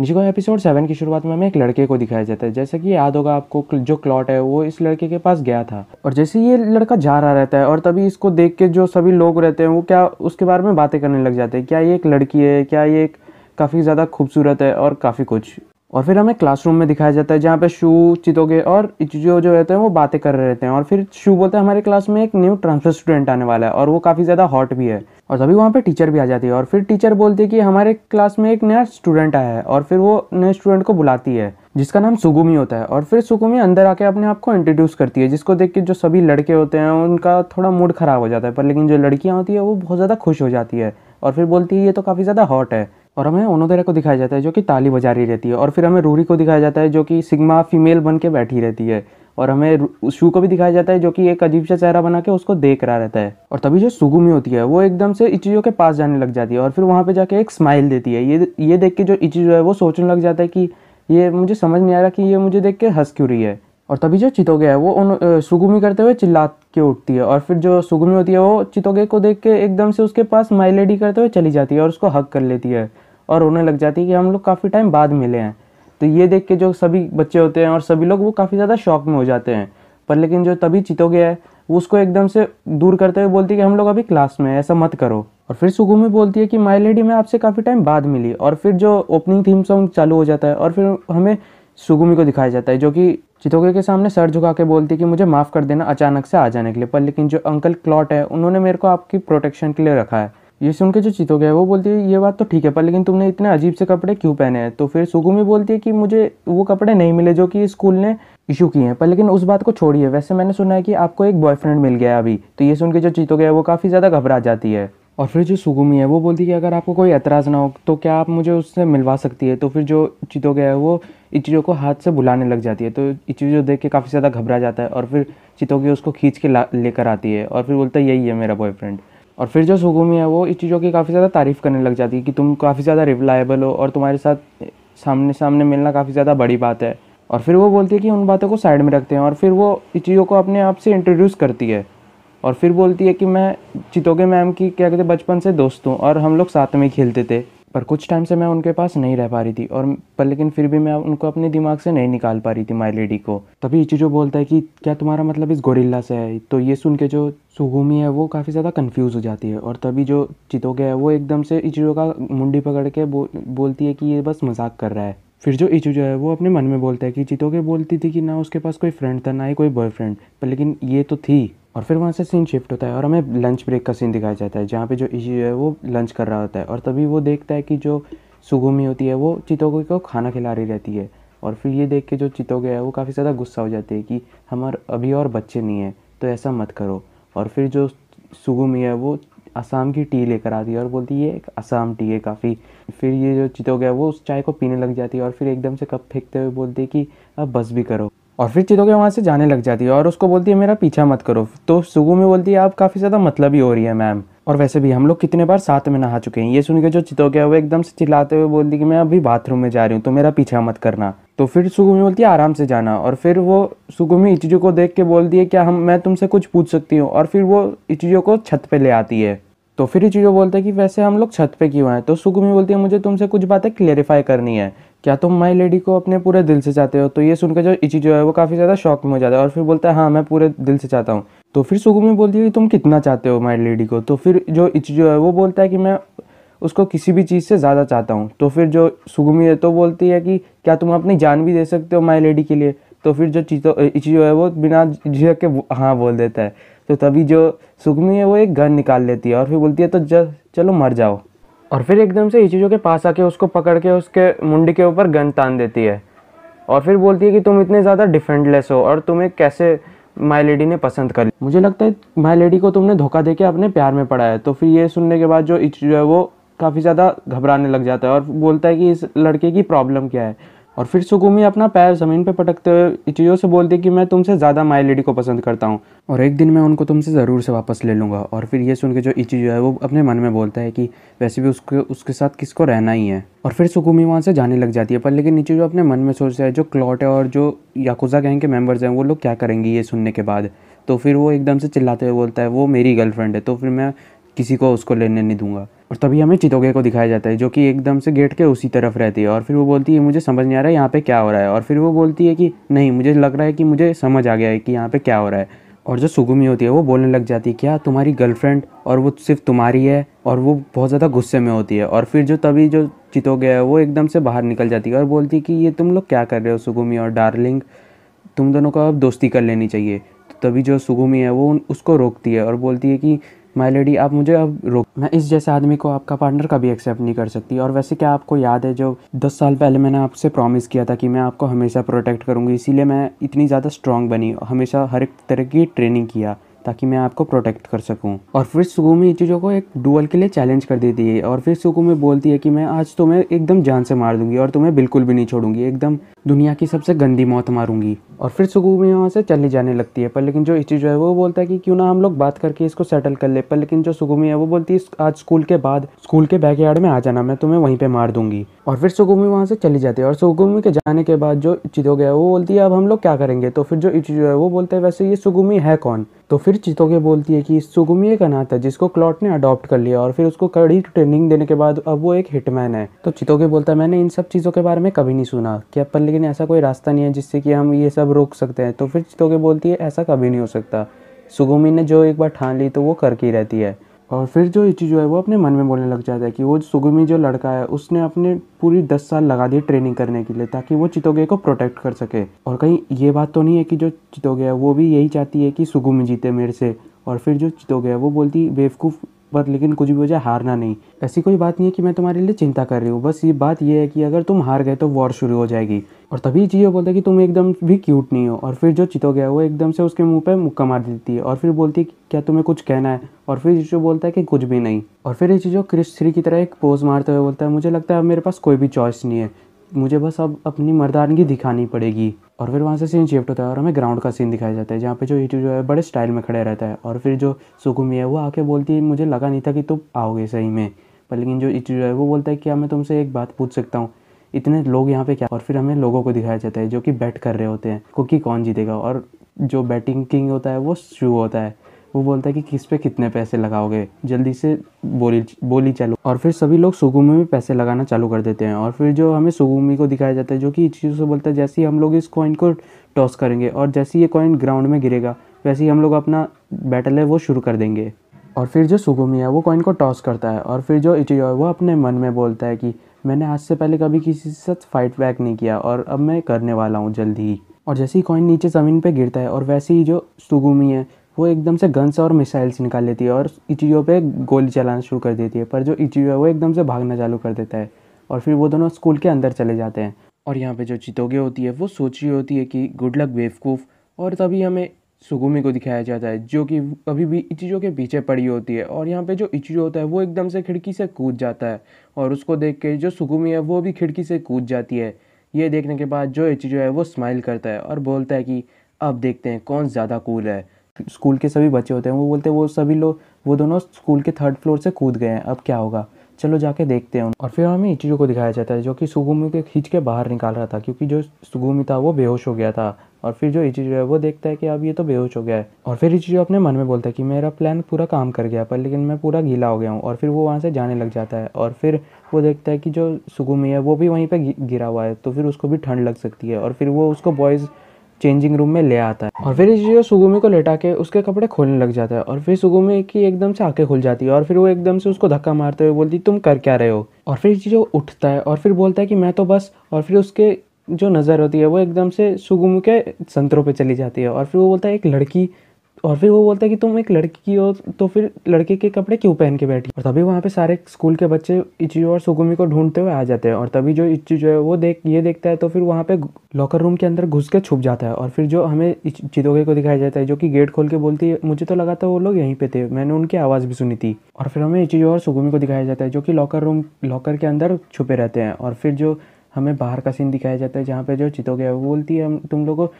निशिगो episode seven की शुरुआत में हमें एक लड़के को दिखाया जाता है जैसे कि याद होगा आपको जो क्लॉट है वो इस लड़के के पास गया था और जैसे ये लड़का जा रहा रहता है और तभी इसको देख के जो सभी लोग रहते हैं वो क्या उसके बारे में बातें करने लग जाते हैं क्या ये एक लड़की है क्या ये एक काफ़ी ज़्यादा खूबसूरत है और काफ़ी कुछ और फिर हमें क्लासरूम में दिखाया जाता है जहाँ पे शू चितोगे और इचुजो जो रहते हैं वो बातें कर रहे हैं और फिर शू बोलते हैं हमारे क्लास में एक न्यू ट्रांसफर स्टूडेंट आने वाला है और वो काफ़ी ज़्यादा हॉट भी है और तभी वहाँ पे टीचर भी आ जाती है और फिर टीचर बोलती है कि हमारे क्लास में एक नया स्टूडेंट आया है और फिर वो नए स्टूडेंट को बुलाती है जिसका नाम सुगुमी होता है और फिर सुगुमी अंदर आके अपने आप को इंट्रोड्यूस करती है जिसको देख के जो सभी लड़के होते हैं उनका थोड़ा मूड ख़राब हो जाता है पर लेकिन जो लड़कियाँ होती है वो बहुत ज़्यादा खुश हो जाती है और फिर बोलती है ये तो काफ़ी ज़्यादा हॉट है और हमें ओनोदेरा को दिखाया जाता है जो कि ताली बजा रही रहती है और फिर हमें रूरी को दिखाया जाता है जो कि सिग्मा फीमेल बन के बैठी रहती है और हमें शू को भी दिखाया जाता है जो कि एक अजीब सा चेहरा बना के उसको देख रहा रहता है और तभी जो सुगुमी होती है वो एकदम से इचिजो के पास जाने लग जाती है और फिर वहाँ पर जाके एक स्माइल देती है ये ये देख के जो इचिजो है वो सोचने लग जाता है कि ये मुझे समझ नहीं आ रहा कि ये मुझे देख के हंस क्यों रही है और तभी जो चितोगे है वो उन सुगुमी करते हुए चिल्ला के उठती है और फिर जो सुगुमी होती है वो चितोगे को देख के एकदम से उसके पास माइलेडी करते हुए चली जाती है और उसको हक कर लेती है और रोने लग जाती है कि हम लोग काफ़ी टाइम बाद मिले हैं तो ये देख के जो सभी बच्चे होते हैं और सभी लोग वो काफ़ी ज़्यादा शौक में हो जाते हैं पर लेकिन जो तभी चितोगे है वो उसको एकदम से दूर करते हुए बोलती है कि हम लोग अभी क्लास में है ऐसा मत करो और फिर सुगुमी बोलती है कि माई लेडी मैं आपसे काफ़ी टाइम बाद मिली और फिर जो ओपनिंग थीम सॉन्ग चालू हो जाता है और फिर हमें सुगुमी को दिखाया जाता है जो कि चितोगे के सामने सर झुका के बोलती है कि मुझे माफ़ कर देना अचानक से आ जाने के लिए पर लेकिन जो अंकल क्लॉट है उन्होंने मेरे को आपकी प्रोटेक्शन के लिए रखा है ये सुन के जो चित हो गया वो बोलती है ये बात तो ठीक है पर लेकिन तुमने इतने अजीब से कपड़े क्यों पहने हैं तो फिर सुगुमी बोलती है कि मुझे वो कपड़े नहीं मिले जो कि स्कूल ने इशू किए हैं पर लेकिन उस बात को छोड़िए वैसे मैंने सुना है कि आपको एक बॉयफ्रेंड मिल गया अभी तो ये सुन के जो चित हो गया वो काफ़ी ज़्यादा घबरा जाती है और फिर जो सुगुमी है वो बोलती है कि अगर आपको कोई एतराज़ ना हो तो क्या आप मुझे उससे मिलवा सकती है तो फिर जो चितो गया है वो इचिजो को हाथ से बुलाने लग जाती है तो इचिजो देख के काफ़ी ज़्यादा घबरा जाता है और फिर चितोगी उसको खींच के लेकर आती है और फिर बोलता है यही है मेरा बॉयफ्रेंड और फिर जो सुगुमी है वो इस चीज़ों की काफ़ी ज़्यादा तारीफ़ करने लग जाती है कि तुम काफ़ी ज़्यादा रिलायबल हो और तुम्हारे साथ सामने सामने मिलना काफ़ी ज़्यादा बड़ी बात है और फिर वो बोलती है कि उन बातों को साइड में रखते हैं और फिर वो इस चीज़ों को अपने आप से इंट्रोड्यूस करती है और फिर बोलती है कि मैं चितोगे मैम की क्या कहते बचपन से दोस्त हूँ और हम लोग साथ में खेलते थे पर कुछ टाइम से मैं उनके पास नहीं रह पा रही थी और पर लेकिन फिर भी मैं उनको अपने दिमाग से नहीं निकाल पा रही थी माई लेडी को तभी जो बोलता है कि क्या तुम्हारा मतलब इस गोरिल्ला से है तो ये सुन के जो सुगुमी है वो काफ़ी ज़्यादा कंफ्यूज हो जाती है और तभी जो चितोगे है वो एकदम से इचिजो का मुंडी पकड़ के बो, बोलती है कि ये बस मजाक कर रहा है फिर जो इचू जो है वो अपने मन में बोलता है कि चितोगे बोलती थी कि ना उसके पास कोई फ्रेंड था ना ही कोई बॉयफ्रेंड पर लेकिन ये तो थी और फिर वहाँ से सीन शिफ्ट होता है और हमें लंच ब्रेक का सीन दिखाया जाता है जहाँ पे जो जो है वो लंच कर रहा होता है और तभी वो देखता है कि जो सुगुमी होती है वो चितोगे को खाना खिला रही रहती है और फिर ये देख के जो चितोगे है वो काफ़ी ज़्यादा गुस्सा हो जाती है कि हमारे अभी और बच्चे नहीं हैं तो ऐसा मत करो और फिर जो सुगुमी है वो असम की टी लेकर आती है और बोलती है एक असम टी है काफ़ी फिर ये जो चितोगे है वो उस चाय को पीने लग जाती है और फिर एकदम से कप फेंकते हुए बोलती है कि अब बस भी करो और फिर के वहाँ से जाने लग जाती है और उसको बोलती है मेरा पीछा मत करो तो सुगु में बोलती है आप काफ़ी ज़्यादा मतलब ही हो रही है मैम और वैसे भी हम लोग कितने बार साथ में नहा चुके हैं ये सुन के जो चितो है वो एकदम से चिल्लाते हुए बोलती कि मैं अभी बाथरूम में जा रही हूँ तो मेरा पीछा मत करना तो फिर सुगुमी बोलती है आराम से जाना और फिर वो सुगुमी इचिजो को देख के बोलती है क्या हम मैं तुमसे कुछ पूछ सकती हूँ और फिर वो इचिजो को छत पर ले आती है तो फिर इचिजो बोलता है कि वैसे हम लोग छत पे क्यों हैं तो सुगुमी बोलती है मुझे तुमसे कुछ बातें क्लेरिफाई करनी है क्या तुम माई लेडी को अपने पूरे दिल से चाहते हो तो ये सुनकर जो इची जो है वो काफ़ी ज़्यादा शौक में हो जाता है और फिर बोलता है हाँ मैं पूरे दिल से चाहता हूँ तो फिर सुगुमी बोलती है कि तुम कितना चाहते हो माई लेडी को तो फिर जो इची जो है वो बोलता है कि मैं उसको किसी भी चीज़ से ज़्यादा चाहता हूँ तो फिर जो सुगुमी है तो बोलती है कि क्या तुम अपनी जान भी दे सकते हो माई लेडी के लिए तो फिर जो चीतो इची जो है वो बिना झिझक के हाँ बोल देता है तो तभी जो सुगमी है वो एक गन निकाल लेती है और फिर बोलती है तो चलो मर जाओ और फिर एकदम से इचिजो के पास आके उसको पकड़ के उसके मुंडी के ऊपर गन तान देती है और फिर बोलती है कि तुम इतने ज़्यादा डिफेंडलेस हो और तुम्हें कैसे माई लेडी ने पसंद कर मुझे लगता है माई लेडी को तुमने धोखा दे अपने प्यार में पड़ा है तो फिर ये सुनने के बाद जो इचिजो है वो काफ़ी ज़्यादा घबराने लग जाता है और बोलता है कि इस लड़के की प्रॉब्लम क्या है और फिर सुकुमी अपना पैर ज़मीन पर पटकते हुए इचियो से बोलती है कि मैं तुमसे ज़्यादा माई लेडी को पसंद करता हूँ और एक दिन मैं उनको तुमसे ज़रूर से वापस ले लूँगा और फिर ये सुन के जो इचियो है वो अपने मन में बोलता है कि वैसे भी उसके उसके साथ किसको रहना ही है और फिर सुकुमी वहाँ से जाने लग जाती है पर लेकिन इचियो अपने मन में सोचता है जो क्लॉट है और जो याकुजा गैंग के मेम्बर्स हैं वो लोग क्या करेंगे ये सुनने के बाद तो फिर वो एकदम से चिल्लाते हुए बोलता है वो मेरी गर्लफ्रेंड है तो फिर मैं किसी को उसको लेने नहीं दूंगा और तभी हमें चितोगे को दिखाया जाता है जो कि एकदम से गेट के उसी तरफ रहती है और फिर वो बोलती है मुझे समझ नहीं आ रहा है यहाँ पे क्या हो रहा है और फिर वो बोलती है कि नहीं मुझे लग रहा है कि मुझे समझ आ गया है कि यहाँ पे क्या हो रहा है और जो सुगुमी होती है वो बोलने लग जाती है क्या तुम्हारी गर्लफ्रेंड और वो सिर्फ तुम्हारी है और वो बहुत ज़्यादा गुस्से में होती है और फिर जो तभी जो चितोगे है वो एकदम से बाहर निकल जाती है और बोलती है कि ये तुम लोग क्या कर रहे हो सुगुमी और डार्लिंग तुम दोनों को अब दोस्ती कर लेनी चाहिए तो तभी जो सुगुमी है वो उसको रोकती है और बोलती है कि माई लेडी आप मुझे अब रोक मैं इस जैसे आदमी को आपका पार्टनर कभी एक्सेप्ट नहीं कर सकती और वैसे क्या आपको याद है जो दस साल पहले मैंने आपसे प्रॉमिस किया था कि मैं आपको हमेशा प्रोटेक्ट करूँगी इसीलिए मैं इतनी ज़्यादा स्ट्रॉन्ग बनी हमेशा हर एक तरह की ट्रेनिंग किया ताकि मैं आपको प्रोटेक्ट कर सकूं और फिर इन चीज़ों को एक डुअल के लिए चैलेंज कर देती है और फिर में बोलती है कि मैं आज तुम्हें एकदम जान से मार दूंगी और तुम्हें बिल्कुल भी नहीं छोड़ूंगी एकदम दुनिया की सबसे गंदी मौत मारूंगी और फिर में वहाँ से चली जाने लगती है पर लेकिन जो इच्छी जो है वो बोलता है कि क्यों ना हम लोग बात करके इसको सेटल कर ले पर लेकिन जो सुगुमी है वो बोलती है आज स्कूल के बाद स्कूल के बैकयार्ड में आ जाना मैं तुम्हें वहीं पे मार दूंगी और फिर सुगुमी वहाँ से चली जाती है और सुगुमी के जाने के बाद जो चितोगे गया वो बोलती है अब हम लोग क्या करेंगे तो फिर जो इची जो है वो बोलते हैं वैसे ये सुगुमी है कौन तो फिर चितोगे बोलती है कि सुगुमी एक अनाथ है जिसको क्लॉट ने अडॉप्ट कर लिया और फिर उसको कड़ी ट्रेनिंग देने के बाद अब वो एक हिटमैन है तो चितोगे बोलता है मैंने इन सब चीज़ों के बारे में कभी नहीं सुना क्या पर लेकिन ऐसा कोई रास्ता नहीं है जिससे कि हम ये सब सब रोक सकते हैं तो फिर चितोगे बोलती है ऐसा कभी नहीं हो सकता सुगुमी ने जो एक बार ठान ली तो वो करके रहती है और फिर जो जो है वो अपने मन में बोलने लग जाता है कि वो सुगुमी जो लड़का है उसने अपने पूरी दस साल लगा दी ट्रेनिंग करने के लिए ताकि वो चितोगे को प्रोटेक्ट कर सके और कहीं ये बात तो नहीं है कि जो चितोगे है वो भी यही चाहती है कि सुगुमी जीते मेरे से और फिर जो चितोगे है वो बोलती बेवकूफ़ बट लेकिन कुछ भी जाए हारना नहीं ऐसी कोई बात नहीं है कि मैं तुम्हारे लिए चिंता कर रही हूँ बस ये बात ये है कि अगर तुम हार गए तो वॉर शुरू हो जाएगी और तभी जियो बोलता है कि तुम एकदम भी क्यूट नहीं हो और फिर जो चितो गया वो एकदम से उसके मुंह पे मुक्का मार देती है और फिर बोलती है क्या तुम्हें कुछ कहना है और फिर जो बोलता है कि कुछ भी नहीं और फिर ये चीज़ों क्रिश थ्री की तरह एक पोज मारते हुए बोलता है मुझे लगता है अब मेरे पास कोई भी चॉइस नहीं है मुझे बस अब अपनी मर्दानगी दिखानी पड़ेगी और फिर वहाँ से सीन शिफ्ट होता है और हमें ग्राउंड का सीन दिखाया जाता है जहाँ पे जो यूट्यूब जो है बड़े स्टाइल में खड़े रहता है और फिर जो सुकुमी है वो आके बोलती है मुझे लगा नहीं था कि तुम आओगे सही में पर लेकिन जो यूट्यूब है वो बोलता है क्या मैं तुमसे एक बात पूछ सकता हूँ इतने लोग यहाँ पे क्या और फिर हमें लोगों को दिखाया जाता है जो कि बैट कर रहे होते हैं कुकी कौन जीतेगा और जो बैटिंग किंग होता है वो शू होता है वो बोलता है कि किस पे कितने पैसे लगाओगे जल्दी से बोली बोली चलो और फिर सभी लोग सुगुमी में पैसे लगाना चालू कर देते हैं और फिर जो हमें सुगुमी को दिखाया जाता है जो कि इच्छी से बोलता है जैसे ही हम लोग इस कॉइन को टॉस करेंगे और जैसे ये कॉइन ग्राउंड में गिरेगा वैसे ही हम लोग अपना बैटल है वो शुरू कर देंगे और फिर जो सुगुमी है वो कॉइन को टॉस करता है और फिर जो इचियो है वो अपने मन में बोलता है कि मैंने आज से पहले कभी किसी के साथ फाइट बैक नहीं किया और अब मैं करने वाला हूँ जल्दी ही और जैसे ही कॉइन नीचे ज़मीन पे गिरता है और वैसे ही जो सुगुमी है वो एकदम से गन्स और मिसाइल्स निकाल लेती है और इचियो पे गोली चलाना शुरू कर देती है पर जो इचियो है वो एकदम से भागना चालू कर देता है और फिर वो दोनों स्कूल के अंदर चले जाते हैं और यहाँ पे जो चितोगे होती है वो सोच रही होती है कि गुड लक बेवकूफ़ और तभी हमें सुगुमी को दिखाया जाता है जो कि अभी भी इचियो के पीछे पड़ी होती है और यहाँ पे जो इचियो होता है वो एकदम से खिड़की से कूद जाता है और उसको देख के जो सुगुमी है वो भी खिड़की से कूद जाती है ये देखने के बाद जो इचियो है वो स्माइल करता है और बोलता है कि अब देखते हैं कौन ज़्यादा कूल है स्कूल के सभी बच्चे होते हैं वो बोलते हैं वो सभी लोग वो दोनों स्कूल के थर्ड फ्लोर से कूद गए हैं अब क्या होगा चलो जाके देखते हैं और फिर हमें इचिजो को दिखाया जाता है जो कि सुगुमी के खींच के बाहर निकाल रहा था क्योंकि जो सुगुमी था वो बेहोश हो गया था और फिर जो इचिजो है वो देखता है कि अब ये तो बेहोश हो गया है और फिर इचिजो अपने मन में बोलता है कि मेरा प्लान पूरा काम कर गया पर लेकिन मैं पूरा गीला हो गया हूँ और फिर वो वहाँ से जाने लग जाता है और फिर वो देखता है कि जो सुगुमी है वो भी वहीं पर गिरा हुआ है तो फिर उसको भी ठंड लग सकती है और फिर वो उसको बॉयज़ चेंजिंग रूम में ले आता है और फिर जो सुगुमी को लेटा के उसके कपड़े खोलने लग जाता है और फिर सुगुमी की एकदम से आंखें खुल जाती है और फिर वो एकदम से उसको धक्का मारते हुए बोलती तुम कर क्या रहे हो और फिर जो उठता है और फिर बोलता है कि मैं तो बस और फिर उसके जो नज़र होती है वो एकदम से सुगुमी के संतरों पर चली जाती है और फिर वो बोलता है एक लड़की और फिर वो बोलता है कि तुम एक लड़की हो तो फिर लड़के के कपड़े क्यों पहन के बैठी और तभी वहाँ पे सारे स्कूल के बच्चे इचियो और सुगुमी को ढूंढते हुए आ जाते हैं और तभी जो इच्ची जो है वो देख ये देखता है तो फिर वहाँ पे लॉकर रूम के अंदर घुस के छुप जाता है और फिर जो हमें चिदोगे को दिखाया जाता है जो कि गेट खोल के बोलती है मुझे तो लगा था वो लोग यहीं पे थे मैंने उनकी आवाज़ भी सुनी थी और फिर हमें इचियो और सुगुमी को दिखाया जाता है जो कि लॉकर रूम लॉकर के अंदर छुपे रहते हैं और फिर जो हमें बाहर का सीन दिखाया जाता है जहाँ पे जो चितोगे है वो बोलती है तुम लोगों को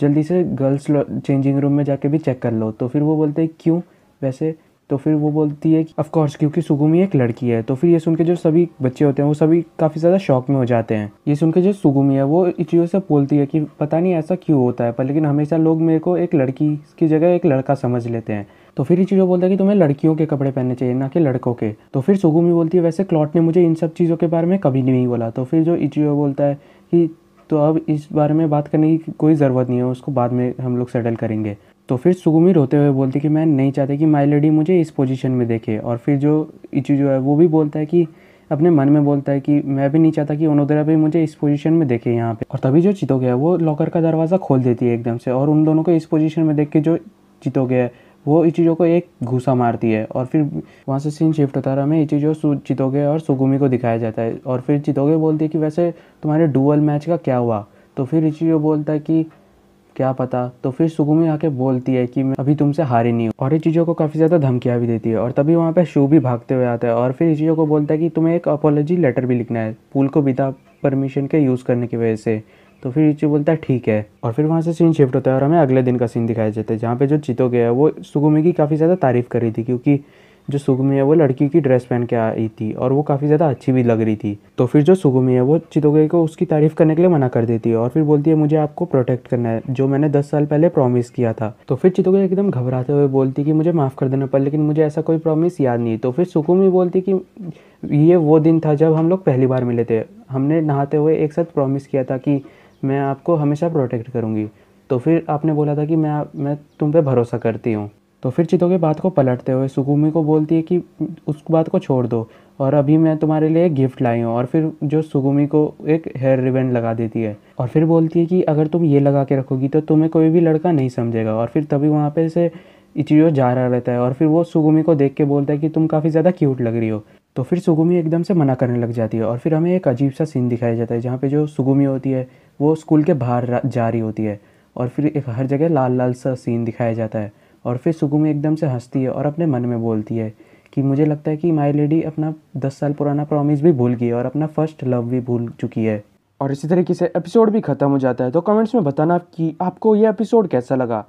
जल्दी से गर्ल्स चेंजिंग रूम में जाके भी चेक कर लो तो फिर वो बोलते हैं क्यों वैसे तो फिर वो बोलती है कि ऑफकोर्स क्योंकि सुगुमी एक लड़की है तो फिर ये सुन के जो सभी बच्चे होते हैं वो सभी काफ़ी ज़्यादा शौक में हो जाते हैं ये सुन के जो सुगुमी है वो इचियो से बोलती है कि पता नहीं ऐसा क्यों होता है पर लेकिन हमेशा लोग मेरे को एक लड़की की जगह एक लड़का समझ लेते हैं तो फिर चीज़ों बोलता है कि तुम्हें लड़कियों के कपड़े पहनने चाहिए ना कि लड़कों के तो फिर सुगुमी बोलती है वैसे क्लॉट ने मुझे इन सब चीज़ों के बारे में कभी नहीं बोला तो फिर जो इचियो बोलता है कि तो अब इस बारे में बात करने की कोई ज़रूरत नहीं है उसको बाद में हम लोग सेटल करेंगे तो फिर सुगुमी रोते हुए बोलती कि मैं नहीं चाहती कि माई लेडी मुझे इस पोजीशन में देखे और फिर जो इचू जो है वो भी बोलता है कि अपने मन में बोलता है कि मैं भी नहीं चाहता कि उनोदरा भी मुझे इस पोजीशन में देखे यहाँ पे और तभी जो चितो गया वो लॉकर का दरवाज़ा खोल देती है एकदम से और उन दोनों को इस पोजीशन में देख के जो चितो गया वो इचिजो को एक घूसा मारती है और फिर वहाँ से सीन शिफ्ट होता रहा में इचिजो चितोगे और सुगुमी को दिखाया जाता है और फिर चितोगे बोलती है कि वैसे तुम्हारे डुअल मैच का क्या हुआ तो फिर इचिजो बोलता है कि क्या पता तो फिर सुगुमी आके बोलती है कि मैं अभी तुमसे हारी नहीं हूँ और ये चीज़ों को काफ़ी ज़्यादा धमकियाँ भी देती है और तभी वहाँ पर शो भी भागते हुए आता है और फिर ये चीज़ों को बोलता है कि तुम्हें एक अपोलॉजी लेटर भी लिखना है पुल को बिना परमिशन के यूज़ करने की वजह से तो फिर रीचू बोलता है ठीक है और फिर वहाँ से सीन शिफ्ट होता है और हमें अगले दिन का सीन दिखाया जाता है जहाँ पे जो चितो गया है वो सुगुमी की काफ़ी ज़्यादा तारीफ़ कर रही थी क्योंकि जो सुगमी है वो लड़की की ड्रेस पहन के आई थी और वो काफ़ी ज़्यादा अच्छी भी लग रही थी तो फिर जो सुगमी है वो चितोगे को उसकी तारीफ़ करने के लिए मना कर देती है और फिर बोलती है मुझे आपको प्रोटेक्ट करना है जो मैंने दस साल पहले प्रॉमिस किया था तो फिर चितोगे एकदम घबराते हुए बोलती कि मुझे माफ़ कर देना पर लेकिन मुझे ऐसा कोई प्रॉमिस याद नहीं तो फिर सुगमी बोलती कि ये वो दिन था जब हम लोग पहली बार मिले थे हमने नहाते हुए एक साथ प्रॉमिस किया था कि मैं आपको हमेशा प्रोटेक्ट करूँगी तो फिर आपने बोला था कि मैं मैं तुम पे भरोसा करती हूँ तो फिर चितों के बात को पलटते हुए सुकुमी को बोलती है कि उस बात को छोड़ दो और अभी मैं तुम्हारे लिए एक गिफ्ट लाई हूँ और फिर जो सुगुमी को एक हेयर रिबन लगा देती है और फिर बोलती है कि अगर तुम ये लगा के रखोगी तो तुम्हें कोई भी लड़का नहीं समझेगा और फिर तभी वहाँ पे से इचियो जा रहा रहता है और फिर वो सुगुमी को देख के बोलता है कि तुम काफ़ी ज़्यादा क्यूट लग रही हो तो फिर सुगुमी एकदम से मना करने लग जाती है और फिर हमें एक अजीब सा सीन दिखाया जाता है जहाँ पे जो सुगुमी होती है वो स्कूल के बाहर जा रही होती है और फिर एक हर जगह लाल लाल सा सीन दिखाया जाता है और फिर सुगुमी एकदम से हंसती है और अपने मन में बोलती है कि मुझे लगता है कि माई लेडी अपना दस साल पुराना प्रॉमिस भी भूल गई है और अपना फर्स्ट लव भी भूल चुकी है और इसी तरीके से एपिसोड भी ख़त्म हो जाता है तो कमेंट्स में बताना कि आपको ये एपिसोड कैसा लगा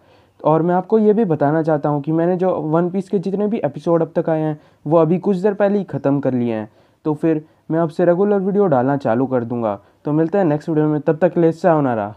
और मैं आपको ये भी बताना चाहता हूँ कि मैंने जो वन पीस के जितने भी एपिसोड अब तक आए हैं वो अभी कुछ देर पहले ही ख़त्म कर लिए हैं तो फिर मैं आपसे रेगुलर वीडियो डालना चालू कर दूँगा तो मिलते हैं नेक्स्ट वीडियो में तब तक होना रहा